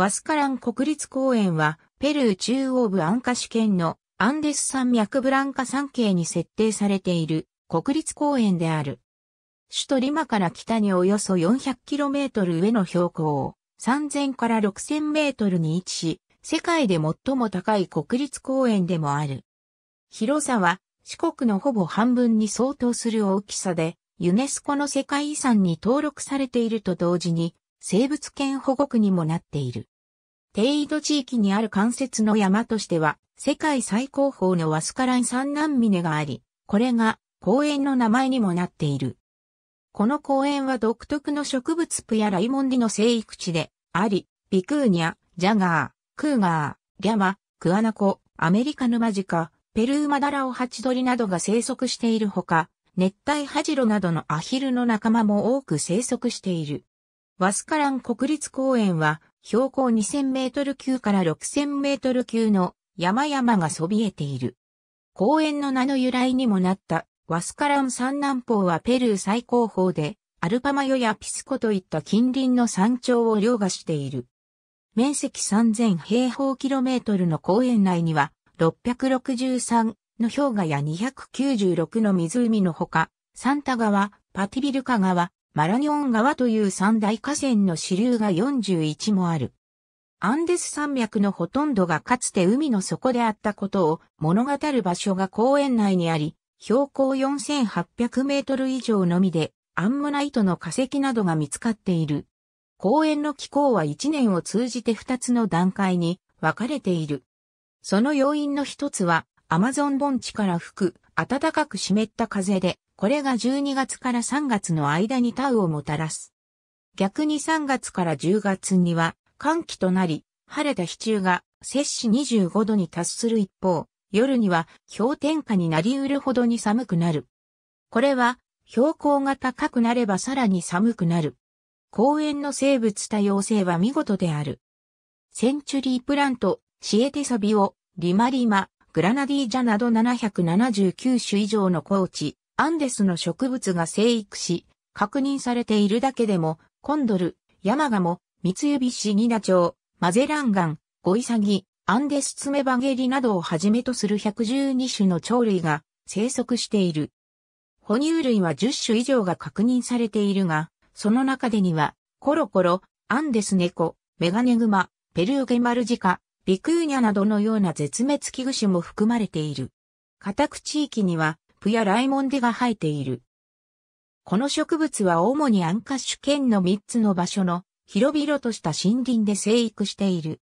ワスカラン国立公園は、ペルー中央部アンカシ県のアンデス山脈ブランカ山系に設定されている国立公園である。首都リマから北におよそ 400km 上の標高、3000から 6000m に位置し、世界で最も高い国立公園でもある。広さは四国のほぼ半分に相当する大きさで、ユネスコの世界遺産に登録されていると同時に、生物圏保護区にもなっている。定位度地域にある関節の山としては、世界最高峰のワスカラン三南峰があり、これが公園の名前にもなっている。この公園は独特の植物プやライモンディの生育地であり、ビクーニャ、ジャガー、クーガー、ギャマ、クアナコ、アメリカヌマジカ、ペルーマダラオハチドリなどが生息しているほか、熱帯ハジロなどのアヒルの仲間も多く生息している。ワスカラン国立公園は標高2000メートル級から6000メートル級の山々がそびえている。公園の名の由来にもなったワスカラン山南方はペルー最高峰で、アルパマヨやピスコといった近隣の山頂を凌駕している。面積3000平方キロメートルの公園内には、663の氷河や296の湖のほか、サンタ川、パティビルカ川、マラニョン川という三大河川の支流が41もある。アンデス山脈のほとんどがかつて海の底であったことを物語る場所が公園内にあり、標高4800メートル以上のみでアンモナイトの化石などが見つかっている。公園の気候は1年を通じて2つの段階に分かれている。その要因の一つはアマゾン盆地から吹く暖かく湿った風でこれが12月から3月の間にタウをもたらす。逆に3月から10月には寒気となり、晴れた日中が摂氏25度に達する一方、夜には氷点下になりうるほどに寒くなる。これは標高が高くなればさらに寒くなる。公園の生物多様性は見事である。センチュリープラント、シエテサビオ、リマリマ、グラナディージャなど779種以上の高地、アンデスの植物が生育し、確認されているだけでも、コンドル、ヤマガモ、ミツユビシギナチョウ、マゼランガン、ゴイサギ、アンデスツメバゲリなどをはじめとする112種の鳥類が生息している。哺乳類は10種以上が確認されているが、その中でには、コロコロ、アンデス猫、メガネグマ、ペルーゲマルジカ、ビクーニャなどのような絶滅危惧種も含まれている。家宅地域には、プやライモンデが生えている。この植物は主にアンカッシュ県の3つの場所の広々とした森林で生育している。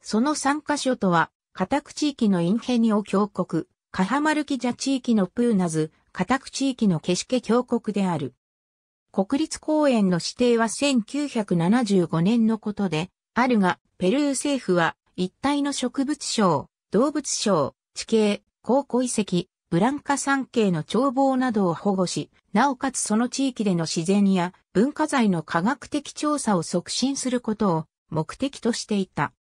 その3カ所とは、カタク地域のインヘニオ峡谷、カハマルキジャ地域のプーナズ、カタク地域のケシケ峡谷である。国立公園の指定は1975年のことで、あるが、ペルー政府は一体の植物省、動物省、地形、考古遺跡、ブランカ山系の眺望などを保護し、なおかつその地域での自然や文化財の科学的調査を促進することを目的としていた。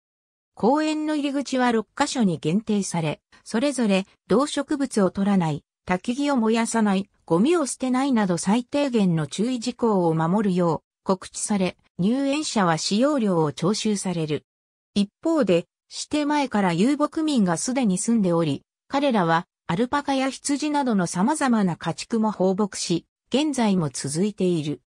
公園の入り口は6カ所に限定され、それぞれ動植物を取らない、焚き木を燃やさない、ゴミを捨てないなど最低限の注意事項を守るよう告知され、入園者は使用料を徴収される。一方で、して前から遊牧民がすでに住んでおり、彼らはアルパカや羊などの様々な家畜も放牧し、現在も続いている。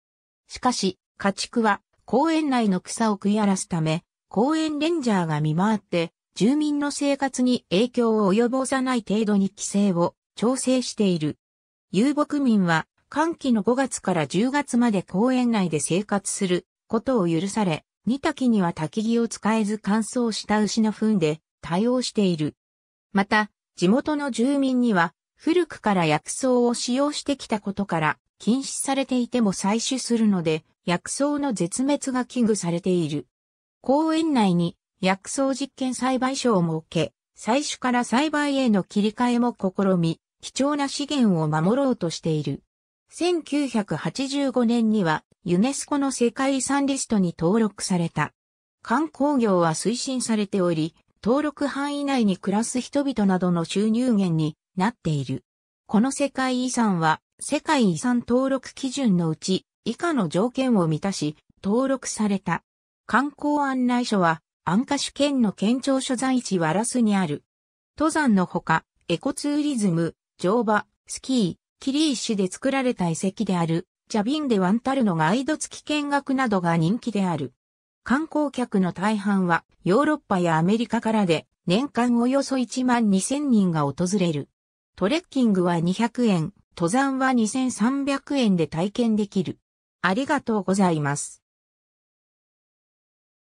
しかし、家畜は公園内の草を食い荒らすため、公園レンジャーが見回って、住民の生活に影響を及ぼさない程度に規制を調整している。遊牧民は、寒気の5月から10月まで公園内で生活することを許され、二多には焚き木を使えず乾燥した牛の糞で対応している。また、地元の住民には古くから薬草を使用してきたことから禁止されていても採取するので薬草の絶滅が危惧されている。公園内に薬草実験栽培所を設け、採取から栽培への切り替えも試み、貴重な資源を守ろうとしている。1985年にはユネスコの世界遺産リストに登録された。観光業は推進されており、登録範囲内に暮らす人々などの収入源になっている。この世界遺産は世界遺産登録基準のうち以下の条件を満たし登録された。観光案内所は安価主県の県庁所在地ワラスにある。登山のほか、エコツーリズム、乗馬、スキー、キリーュで作られた遺跡である、ジャビンデワンタルのガイド付き見学などが人気である。観光客の大半はヨーロッパやアメリカからで年間およそ1万2000人が訪れる。トレッキングは200円、登山は2300円で体験できる。ありがとうございます。